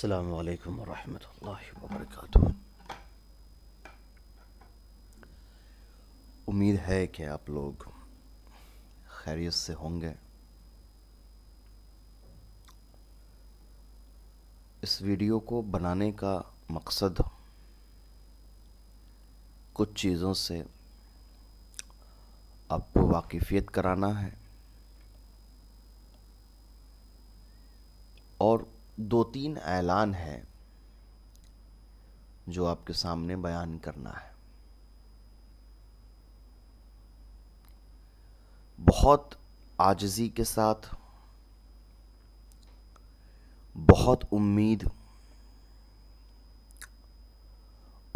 السلام عليكم ورحمة الله وبركاته उम्मीद है कि आप लोग खैरियत से होंगे इस वीडियो को बनाने का मकसद कुछ चीज़ों से आपको वाकिफ़ियत कराना है और दो तीन ऐलान हैं जो आपके सामने बयान करना है बहुत आजजी के साथ बहुत उम्मीद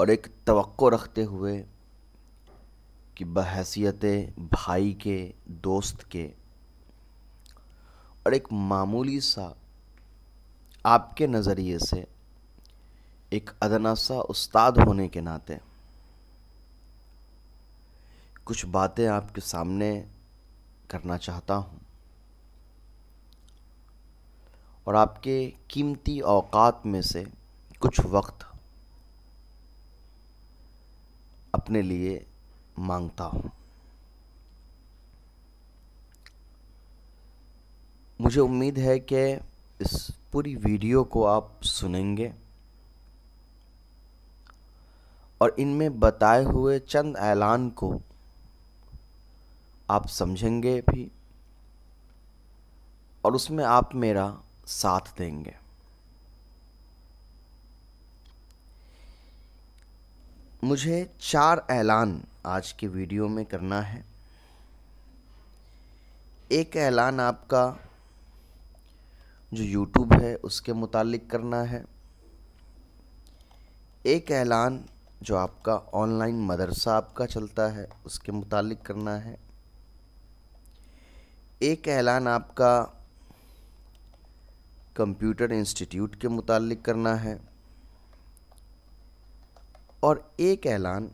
और एक तवक्को रखते हुए कि बहसीत भाई के दोस्त के और एक मामूली सा आपके नज़रिए से एक अदनासा उस्ताद होने के नाते कुछ बातें आपके सामने करना चाहता हूँ और आपके कीमती अवकात में से कुछ वक्त अपने लिए मांगता हूँ मुझे उम्मीद है कि इस पूरी वीडियो को आप सुनेंगे और इनमें बताए हुए चंद ऐलान को आप समझेंगे भी और उसमें आप मेरा साथ देंगे मुझे चार ऐलान आज के वीडियो में करना है एक ऐलान आपका जो यूट्यूब है उसके मुतालिक करना है एक ऐलान जो आपका ऑनलाइन मदरसा आपका चलता है उसके मुतालिक करना है एक ऐलान आपका कंप्यूटर इंस्टीट्यूट के मुतालिक करना है और एक ऐलान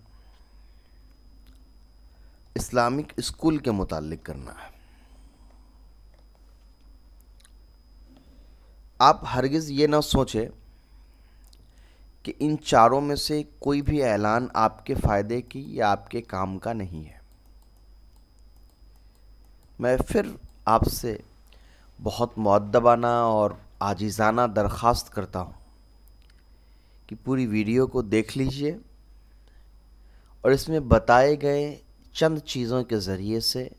इस्लामिक स्कूल के मुतालिक करना है आप हरगिज़ ये ना सोचें कि इन चारों में से कोई भी ऐलान आपके फ़ायदे की या आपके काम का नहीं है मैं फिर आपसे बहुत मद्दबाना और आजीज़ाना दरख्वास्त करता हूँ कि पूरी वीडियो को देख लीजिए और इसमें बताए गए चंद चीज़ों के ज़रिए से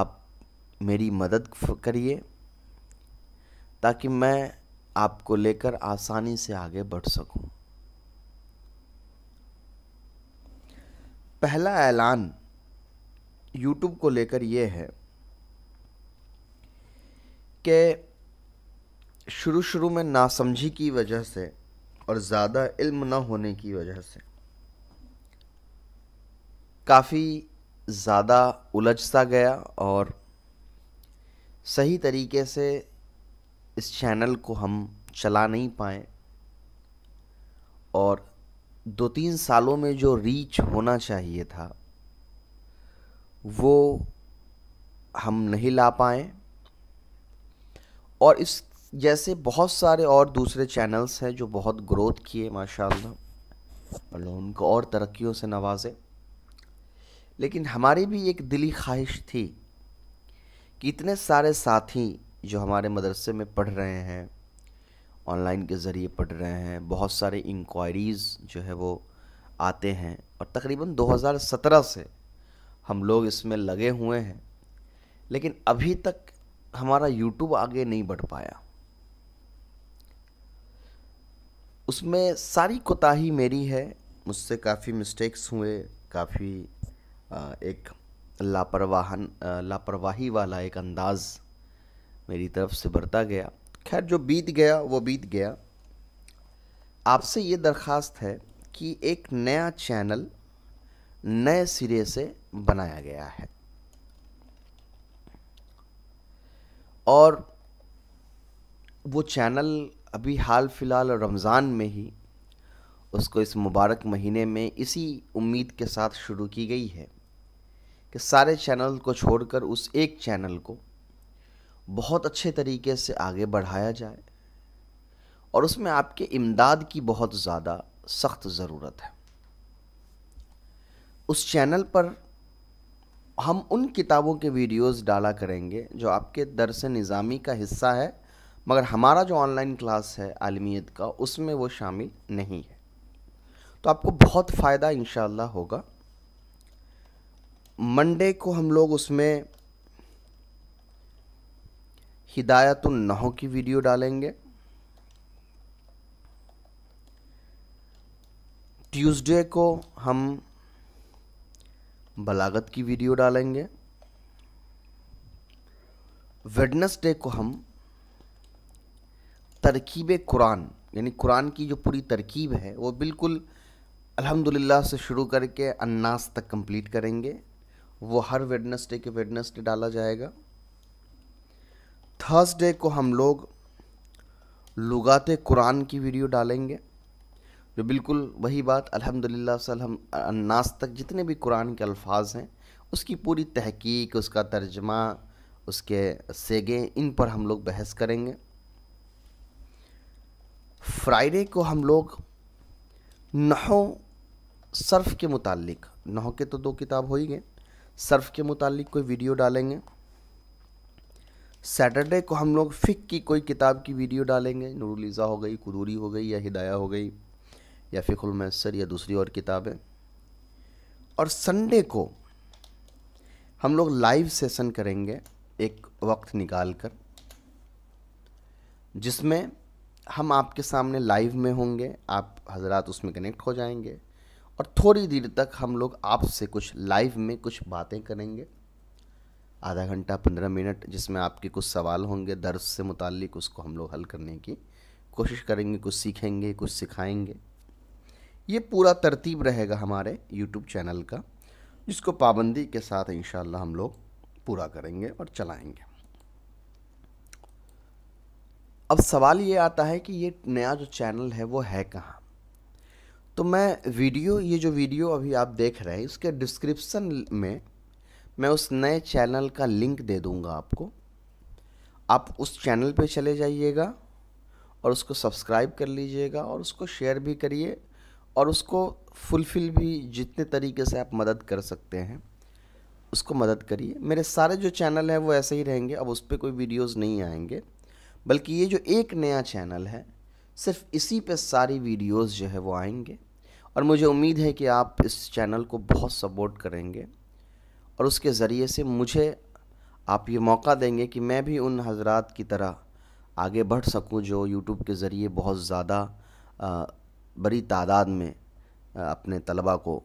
आप मेरी मदद करिए ताकि मैं आपको लेकर आसानी से आगे बढ़ सकूं। पहला ऐलान YouTube को लेकर यह है कि शुरू शुरू में नासमझी की वजह से और ज़्यादा इल्म न होने की वजह से काफ़ी ज़्यादा उलझता गया और सही तरीके से इस चैनल को हम चला नहीं पाए और दो तीन सालों में जो रीच होना चाहिए था वो हम नहीं ला पाए और इस जैसे बहुत सारे और दूसरे चैनल्स हैं जो बहुत ग्रोथ किए माशाल्लाह अल्लाह उनको और तरक्कियों से नवाजे लेकिन हमारी भी एक दिली ख्वाहिश थी कि इतने सारे साथी जो हमारे मदरसे में पढ़ रहे हैं ऑनलाइन के ज़रिए पढ़ रहे हैं बहुत सारे इंक्वायरीज़ जो है वो आते हैं और तकरीबन 2017 से हम लोग इसमें लगे हुए हैं लेकिन अभी तक हमारा यूट्यूब आगे नहीं बढ़ पाया उसमें सारी कोताही मेरी है मुझसे काफ़ी मिस्टेक्स हुए काफ़ी एक लापरवाहन लापरवाही वाला एक अंदाज़ मेरी तरफ से बरता गया खैर जो बीत गया वो बीत गया आपसे ये दरख्वास्त है कि एक नया चैनल नए सिरे से बनाया गया है और वो चैनल अभी हाल फिलहाल रमज़ान में ही उसको इस मुबारक महीने में इसी उम्मीद के साथ शुरू की गई है कि सारे चैनल को छोड़कर उस एक चैनल को बहुत अच्छे तरीके से आगे बढ़ाया जाए और उसमें आपके इमदाद की बहुत ज़्यादा सख्त ज़रूरत है उस चैनल पर हम उन किताबों के वीडियोस डाला करेंगे जो आपके दरस निज़ामी का हिस्सा है मगर हमारा जो ऑनलाइन क्लास है आलमियत का उसमें वो शामिल नहीं है तो आपको बहुत फ़ायदा इन होगा मंडे को हम लोग उसमें हिदायत नहो की वीडियो डालेंगे ट्यूसडे को हम बलागत की वीडियो डालेंगे वेडनेसडे को हम तरकीब कुरान यानी कुरान की जो पूरी तरकीब है वो बिल्कुल अल्हम्दुलिल्लाह से शुरू करके अन्नास तक कंप्लीट करेंगे वो हर वेडनेसडे के वेडनेसडे डाला जाएगा थर्सडे को हम लोग लगाते कुरान की वीडियो डालेंगे जो बिल्कुल वही बात अल्हम्दुलिल्लाह से हम अन्नास तक जितने भी कुरान के अल्फाज हैं उसकी पूरी तहकीक उसका तर्जमा उसके सेगे इन पर हम लोग बहस करेंगे फ्राइडे को हम लोग नहो सर्फ़ के मुतालिक नहो के तो दो किताब हो ही गए सर्फ़ के मुतालिक कोई वीडियो डालेंगे सैटरडे को हम लोग फ़िक की कोई किताब की वीडियो डालेंगे नूरुलिज़ा हो गई कुदूरी हो गई या हिदाया हो गई या फ़िकुलमसर या दूसरी और किताबें और संडे को हम लोग लाइव सेशन करेंगे एक वक्त निकाल कर जिसमें हम आपके सामने लाइव में होंगे आप हजरात उसमें कनेक्ट हो जाएंगे और थोड़ी देर तक हम लोग आपसे कुछ लाइव में कुछ बातें करेंगे आधा घंटा पंद्रह मिनट जिसमें आपके कुछ सवाल होंगे दर्ज से मुतक उसको हम लोग हल करने की कोशिश करेंगे कुछ सीखेंगे कुछ सिखाएंगे ये पूरा तरतीब रहेगा हमारे यूट्यूब चैनल का जिसको पाबंदी के साथ इन हम लोग पूरा करेंगे और चलाएंगे अब सवाल ये आता है कि ये नया जो चैनल है वो है कहाँ तो मैं वीडियो ये जो वीडियो अभी आप देख रहे हैं इसके डिस्क्रिप्सन में मैं उस नए चैनल का लिंक दे दूंगा आपको आप उस चैनल पे चले जाइएगा और उसको सब्सक्राइब कर लीजिएगा और उसको शेयर भी करिए और उसको फुलफ़िल भी जितने तरीके से आप मदद कर सकते हैं उसको मदद करिए मेरे सारे जो चैनल हैं वो ऐसे ही रहेंगे अब उस पर कोई वीडियोज़ नहीं आएंगे बल्कि ये जो एक नया चैनल है सिर्फ इसी पे सारी वीडियोस जो है वो आएंगे और मुझे उम्मीद है कि आप इस चैनल को बहुत सपोर्ट करेंगे और उसके ज़रिए से मुझे आप ये मौका देंगे कि मैं भी उन हजरात की तरह आगे बढ़ सकूं जो यूट्यूब के ज़रिए बहुत ज़्यादा बड़ी तादाद में अपने तलबा को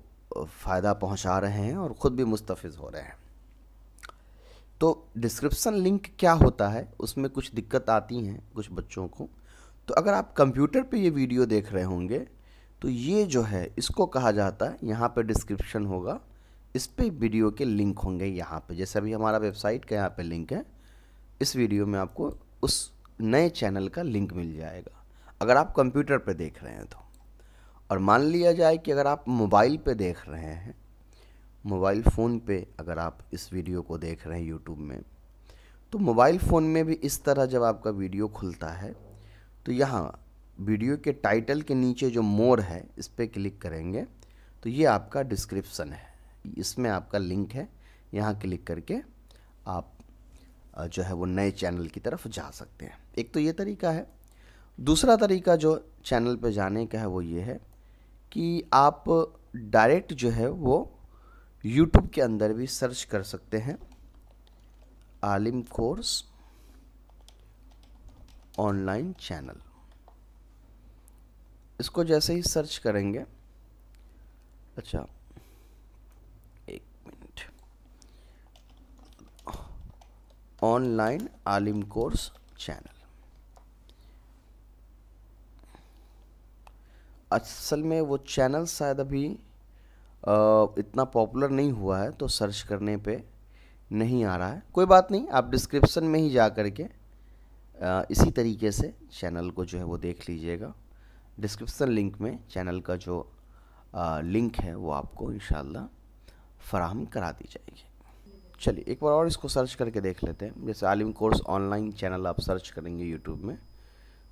फ़ायदा पहुंचा रहे हैं और ख़ुद भी मुस्तफ़ हो रहे हैं तो डिस्क्रिप्सन लिंक क्या होता है उसमें कुछ दिक्कत आती हैं कुछ बच्चों को तो अगर आप कंप्यूटर पे ये वीडियो देख रहे होंगे तो ये जो है इसको कहा जाता है यहाँ पे डिस्क्रिप्शन होगा इस पर वीडियो के लिंक होंगे यहाँ पे जैसे अभी हमारा वेबसाइट का यहाँ पे लिंक है इस वीडियो में आपको उस नए चैनल का लिंक मिल जाएगा अगर आप कंप्यूटर पे देख रहे हैं तो और मान लिया जाए कि अगर आप मोबाइल पे देख रहे हैं मोबाइल फ़ोन पे अगर आप इस वीडियो को देख रहे हैं यूट्यूब में तो मोबाइल फ़ोन में भी इस तरह जब आपका वीडियो खुलता है तो यहाँ वीडियो के टाइटल के नीचे जो मोर है इस पर क्लिक करेंगे तो ये आपका डिस्क्रिप्सन है इसमें आपका लिंक है यहाँ क्लिक करके आप जो है वो नए चैनल की तरफ जा सकते हैं एक तो ये तरीका है दूसरा तरीका जो चैनल पे जाने का है वो ये है कि आप डायरेक्ट जो है वो यूट्यूब के अंदर भी सर्च कर सकते हैं आलिम कोर्स ऑनलाइन चैनल इसको जैसे ही सर्च करेंगे अच्छा ऑनलाइन आलिम कोर्स चैनल असल में वो चैनल शायद अभी इतना पॉपुलर नहीं हुआ है तो सर्च करने पे नहीं आ रहा है कोई बात नहीं आप डिस्क्रिप्शन में ही जा कर के इसी तरीके से चैनल को जो है वो देख लीजिएगा डिस्क्रिप्सन लिंक में चैनल का जो लिंक है वो आपको इन फराहम करा दी जाएगी चलिए एक बार और इसको सर्च करके देख लेते हैं जैसे आलिम कोर्स ऑनलाइन चैनल आप सर्च करेंगे यूट्यूब में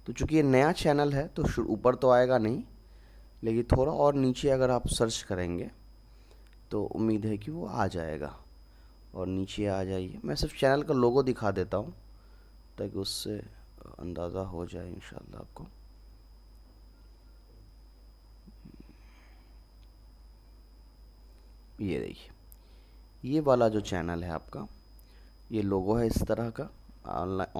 तो चूँकि ये नया चैनल है तो ऊपर तो आएगा नहीं लेकिन थोड़ा और नीचे अगर आप सर्च करेंगे तो उम्मीद है कि वो आ जाएगा और नीचे आ जाइए मैं सिर्फ चैनल का लोगो दिखा देता हूँ ताकि उससे अंदाज़ा हो जाए इन आपको ये देखिए ये वाला जो चैनल है आपका ये लोगो है इस तरह का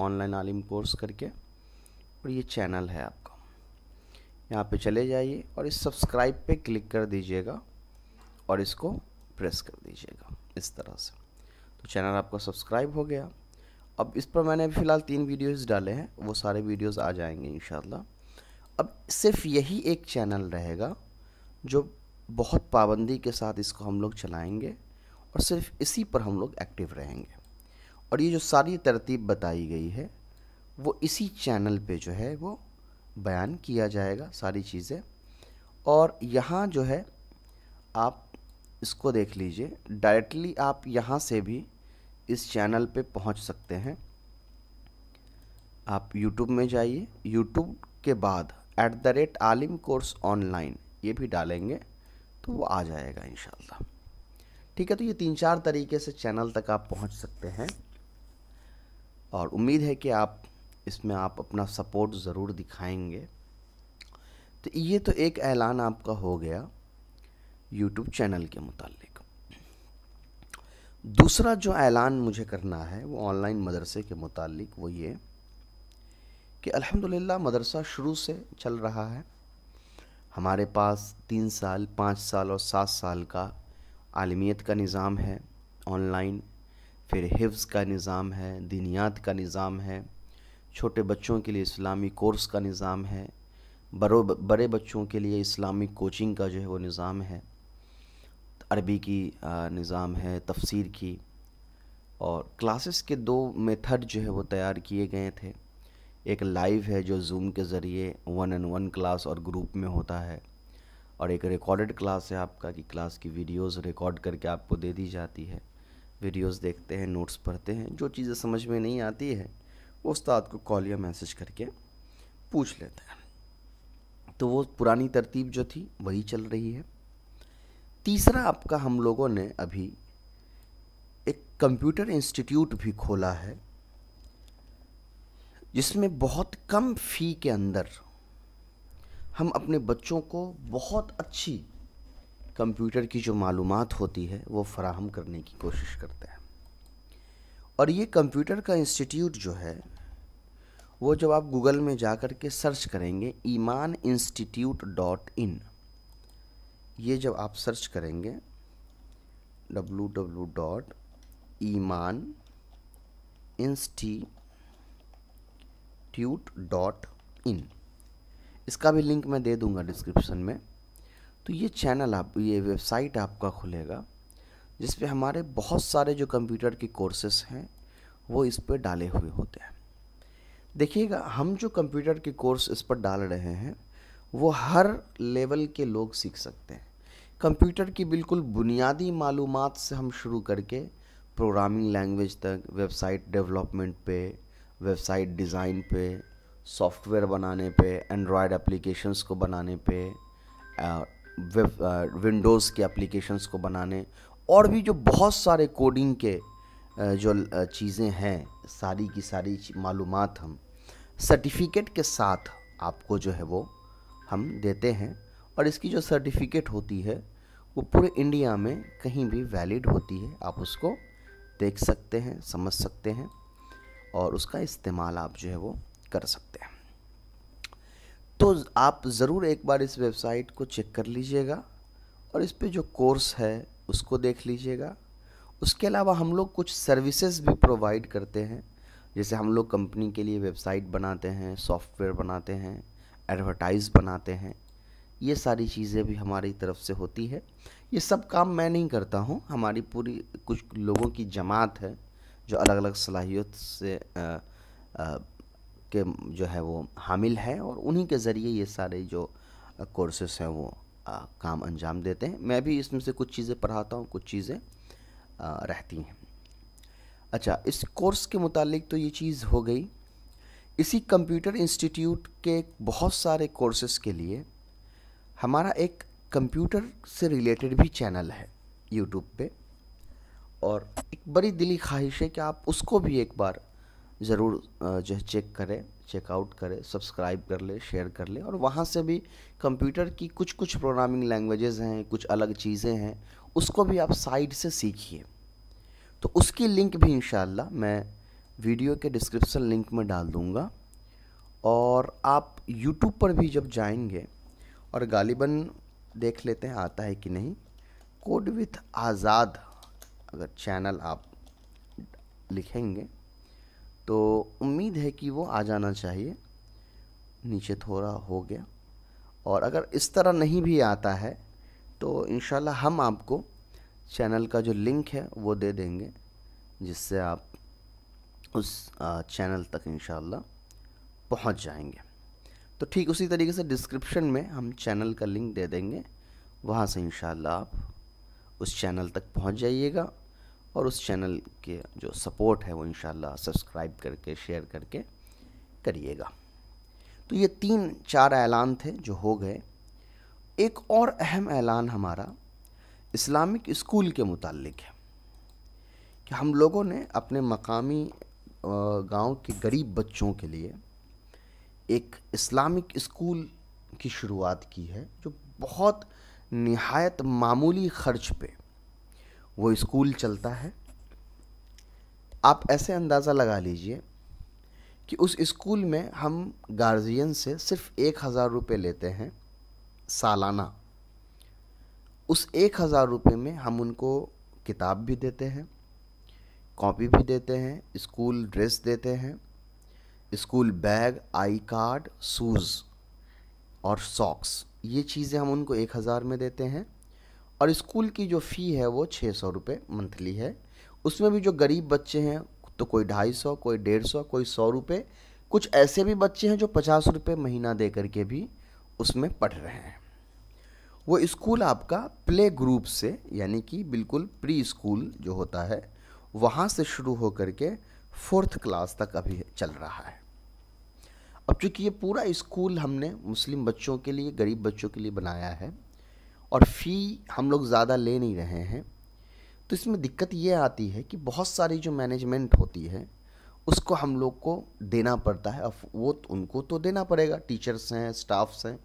ऑनलाइन आलिम कोर्स करके और ये चैनल है आपका यहाँ पे चले जाइए और इस सब्सक्राइब पे क्लिक कर दीजिएगा और इसको प्रेस कर दीजिएगा इस तरह से तो चैनल आपका सब्सक्राइब हो गया अब इस पर मैंने फ़िलहाल तीन वीडियोस डाले हैं वो सारे वीडियोस आ जाएंगे इन अब सिर्फ यही एक चैनल रहेगा जो बहुत पाबंदी के साथ इसको हम लोग चलाएँगे और सिर्फ इसी पर हम लोग एक्टिव रहेंगे और ये जो सारी तरतीब बताई गई है वो इसी चैनल पे जो है वो बयान किया जाएगा सारी चीज़ें और यहाँ जो है आप इसको देख लीजिए डायरेक्टली आप यहाँ से भी इस चैनल पे पहुँच सकते हैं आप यूट्यूब में जाइए यूट्यूब के बाद at the rate Alim course online ये भी डालेंगे तो वो आ जाएगा इन ठीक है तो ये तीन चार तरीके से चैनल तक आप पहुंच सकते हैं और उम्मीद है कि आप इसमें आप अपना सपोर्ट ज़रूर दिखाएंगे तो ये तो एक ऐलान आपका हो गया यूट्यूब चैनल के मुतालिक दूसरा जो ऐलान मुझे करना है वो ऑनलाइन मदरसे के मुतालिक वो ये कि अल्हम्दुलिल्लाह मदरसा शुरू से चल रहा है हमारे पास तीन साल पाँच साल और सात साल का आलमियत का निज़ाम है ऑनलाइन फिर हिफ्स का निज़ाम है दीनियात का निज़ाम है छोटे बच्चों के लिए इस्लामी कोर्स का निज़ाम है बड़ों बड़े बच्चों के लिए इस्लामी कोचिंग का जो है वो निज़ाम है अरबी की निज़ाम है तफसीर की और क्लासेस के दो मेथड जो है वो तैयार किए गए थे एक लाइव है जो जूम के ज़रिए वन एंड वन क्लास और ग्रुप में होता है और एक रिकॉर्डेड क्लास है आपका कि क्लास की वीडियोस रिकॉर्ड करके आपको दे दी जाती है वीडियोस देखते हैं नोट्स पढ़ते हैं जो चीज़ें समझ में नहीं आती है वो उस्ताद को कॉल या मैसेज करके पूछ लेते हैं तो वो पुरानी तरतीब जो थी वही चल रही है तीसरा आपका हम लोगों ने अभी एक कंप्यूटर इंस्टीट्यूट भी खोला है जिसमें बहुत कम फी के अंदर हम अपने बच्चों को बहुत अच्छी कंप्यूटर की जो मालूम होती है वो फराहम करने की कोशिश करते हैं और ये कंप्यूटर का इंस्टीट्यूट जो है वो जब आप गूगल में जा कर के सर्च करेंगे ईमान इंस्टीट्यूट डॉट इन ये जब आप सर्च करेंगे W W dot Iman institute dot in इसका भी लिंक मैं दे दूंगा डिस्क्रिप्शन में तो ये चैनल आप ये वेबसाइट आपका खुलेगा जिस पे हमारे बहुत सारे जो कंप्यूटर के कोर्सेस हैं वो इस पर डाले हुए होते हैं देखिएगा हम जो कंप्यूटर के कोर्स इस पर डाल रहे हैं वो हर लेवल के लोग सीख सकते हैं कंप्यूटर की बिल्कुल बुनियादी मालूम से हम शुरू करके प्रोग्रामिंग लैंग्वेज तक वेबसाइट डेवलपमेंट पे वेबसाइट डिज़ाइन पे सॉफ्टवेयर बनाने पे एंड्रॉयड एप्लीकेशंस को बनाने पे विंडोज़ के एप्लीकेशंस को बनाने और भी जो बहुत सारे कोडिंग के जो चीज़ें हैं सारी की सारी मालूम हम सर्टिफिकेट के साथ आपको जो है वो हम देते हैं और इसकी जो सर्टिफिकेट होती है वो पूरे इंडिया में कहीं भी वैलिड होती है आप उसको देख सकते हैं समझ सकते हैं और उसका इस्तेमाल आप जो है वो कर सकते हैं तो आप ज़रूर एक बार इस वेबसाइट को चेक कर लीजिएगा और इस पर जो कोर्स है उसको देख लीजिएगा उसके अलावा हम लोग कुछ सर्विसेज भी प्रोवाइड करते हैं जैसे हम लोग कंपनी के लिए वेबसाइट बनाते हैं सॉफ्टवेयर बनाते हैं एडवर्टाइज बनाते हैं ये सारी चीज़ें भी हमारी तरफ से होती है ये सब काम मैं नहीं करता हूँ हमारी पूरी कुछ लोगों की जमात है जो अलग अलग सलाहियत से आ, आ, के जो है वो हामिल है और उन्हीं के ज़रिए ये सारे जो कोर्सेस हैं वो आ, काम अंजाम देते हैं मैं भी इसमें से कुछ चीज़ें पढ़ाता हूँ कुछ चीज़ें रहती हैं अच्छा इस कोर्स के मुतालिक तो ये चीज़ हो गई इसी कंप्यूटर इंस्टीट्यूट के बहुत सारे कोर्सेस के लिए हमारा एक कंप्यूटर से रिलेटेड भी चैनल है यूट्यूब पे और एक बड़ी दिली ख्वाहिश है कि आप उसको भी एक बार ज़रूर जो है चेक करें चेकआउट करें सब्सक्राइब कर ले शेयर कर ले और वहाँ से भी कंप्यूटर की कुछ कुछ प्रोग्रामिंग लैंग्वेजेस हैं कुछ अलग चीज़ें हैं उसको भी आप साइड से सीखिए तो उसकी लिंक भी इन मैं वीडियो के डिस्क्रिप्शन लिंक में डाल दूँगा और आप यूट्यूब पर भी जब जाएंगे और गालिबन देख लेते हैं आता है कि नहीं कोड विथ आज़ाद अगर चैनल आप लिखेंगे तो उम्मीद है कि वो आ जाना चाहिए नीचे थोड़ा हो गया और अगर इस तरह नहीं भी आता है तो इन हम आपको चैनल का जो लिंक है वो दे देंगे जिससे आप उस चैनल तक इन पहुंच जाएंगे तो ठीक उसी तरीके से डिस्क्रिप्शन में हम चैनल का लिंक दे देंगे वहाँ से इन आप उस चैनल तक पहुंच जाइएगा और उस चैनल के जो सपोर्ट है वो इन सब्सक्राइब करके शेयर करके करिएगा तो ये तीन चार ऐलान थे जो हो गए एक और अहम ऐलान हमारा इस्लामिक स्कूल के मुतालिक है कि हम लोगों ने अपने मकामी गांव के गरीब बच्चों के लिए एक इस्लामिक स्कूल की शुरुआत की है जो बहुत नहायत मामूली खर्च पे वो स्कूल चलता है आप ऐसे अंदाज़ा लगा लीजिए कि उस स्कूल में हम गार्जियन से सिर्फ एक हज़ार रुपये लेते हैं सालाना उस एक हज़ार रुपये में हम उनको किताब भी देते हैं कॉपी भी देते हैं स्कूल ड्रेस देते हैं school bag I card shoes और सॉक्स ये चीज़ें हम उनको एक हज़ार में देते हैं और स्कूल की जो फ़ी है वो छः सौ रुपये मंथली है उसमें भी जो गरीब बच्चे हैं तो कोई ढाई सौ कोई डेढ़ सौ कोई सौ रुपये कुछ ऐसे भी बच्चे हैं जो पचास रुपये महीना दे करके भी उसमें पढ़ रहे हैं वो स्कूल आपका प्ले ग्रुप से यानी कि बिल्कुल प्री स्कूल जो होता है वहाँ से शुरू हो कर के फोर्थ क्लास तक अभी चल रहा है अब चूँकि ये पूरा स्कूल हमने मुस्लिम बच्चों के लिए गरीब बच्चों के लिए बनाया है और फ़ी हम लोग ज़्यादा ले नहीं रहे हैं तो इसमें दिक्कत ये आती है कि बहुत सारी जो मैनेजमेंट होती है उसको हम लोग को देना पड़ता है वो तो उनको तो देना पड़ेगा टीचर्स हैं स्टाफ्स हैं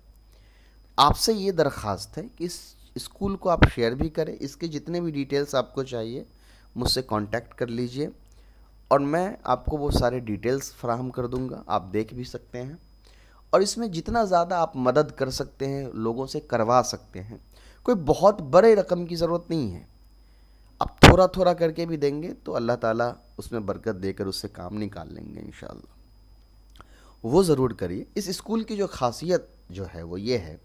आपसे ये दरख्वास्त है कि इस स्कूल को आप शेयर भी करें इसके जितने भी डिटेल्स आपको चाहिए मुझसे कांटेक्ट कर लीजिए और मैं आपको वो सारे डिटेल्स फ्राहम कर दूंगा आप देख भी सकते हैं और इसमें जितना ज़्यादा आप मदद कर सकते हैं लोगों से करवा सकते हैं कोई बहुत बड़े रकम की ज़रूरत नहीं है अब थोड़ा थोड़ा करके भी देंगे तो अल्लाह ताला उसमें बरकत देकर उससे काम निकाल लेंगे इन वो ज़रूर करिए इस स्कूल की जो खासियत जो है वो ये है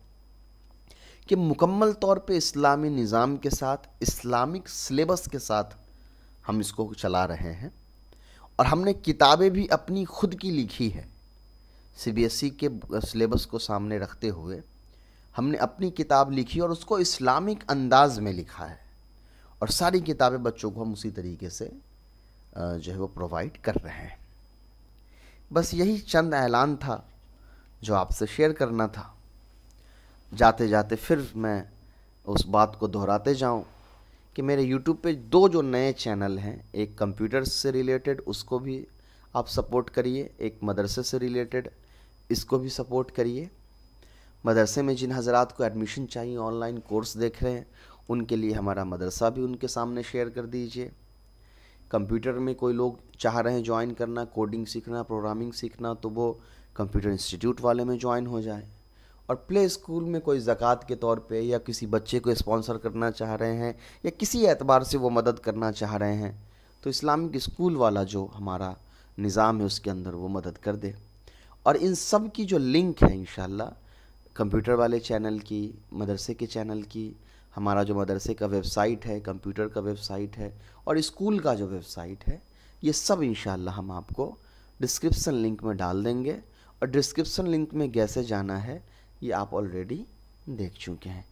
कि मुकम्मल तौर पे इस्लामी निज़ाम के साथ इस्लामिक सिलेबस के साथ हम इसको चला रहे हैं और हमने किताबें भी अपनी खुद की लिखी है सीबीएसई के सिलेबस को सामने रखते हुए हमने अपनी किताब लिखी और उसको इस्लामिक अंदाज में लिखा है और सारी किताबें बच्चों को हम उसी तरीके से जो है वो प्रोवाइड कर रहे हैं बस यही चंद ऐलान था जो आपसे शेयर करना था जाते जाते फिर मैं उस बात को दोहराते जाऊं कि मेरे YouTube पे दो जो नए चैनल हैं एक कंप्यूटर से रिलेटेड उसको भी आप सपोर्ट करिए एक मदरसे से रिलेटेड इसको भी सपोर्ट करिए मदरसे में जिन हजरात को एडमिशन चाहिए ऑनलाइन कोर्स देख रहे हैं उनके लिए हमारा मदरसा भी उनके सामने शेयर कर दीजिए कंप्यूटर में कोई लोग चाह रहे हैं ज्वाइन करना कोडिंग सीखना प्रोग्रामिंग सीखना तो वो कंप्यूटर इंस्टीट्यूट वाले में ज्वाइन हो जाए और प्ले स्कूल में कोई ज़क़़त के तौर पे या किसी बच्चे को स्पॉन्सर करना चाह रहे हैं या किसी एतबार से वो मदद करना चाह रहे हैं तो इस्लामिक स्कूल वाला जो हमारा निज़ाम है उसके अंदर वो मदद कर दे और इन सब की जो लिंक है इन कंप्यूटर वाले चैनल की मदरसे के चैनल की हमारा जो मदरसे का वेबसाइट है कंप्यूटर का वेबसाइट है और स्कूल का जो वेबसाइट है ये सब इन हम आपको डिस्क्रिप्सन लिंक में डाल देंगे और डिस्क्रिप्सन लिंक में कैसे जाना है ये आप ऑलरेडी देख चुके हैं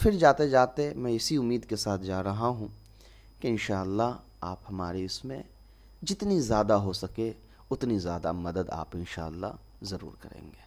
फिर जाते जाते मैं इसी उम्मीद के साथ जा रहा हूँ कि इन आप हमारे इसमें जितनी ज़्यादा हो सके उतनी ज़्यादा मदद आप इन ज़रूर करेंगे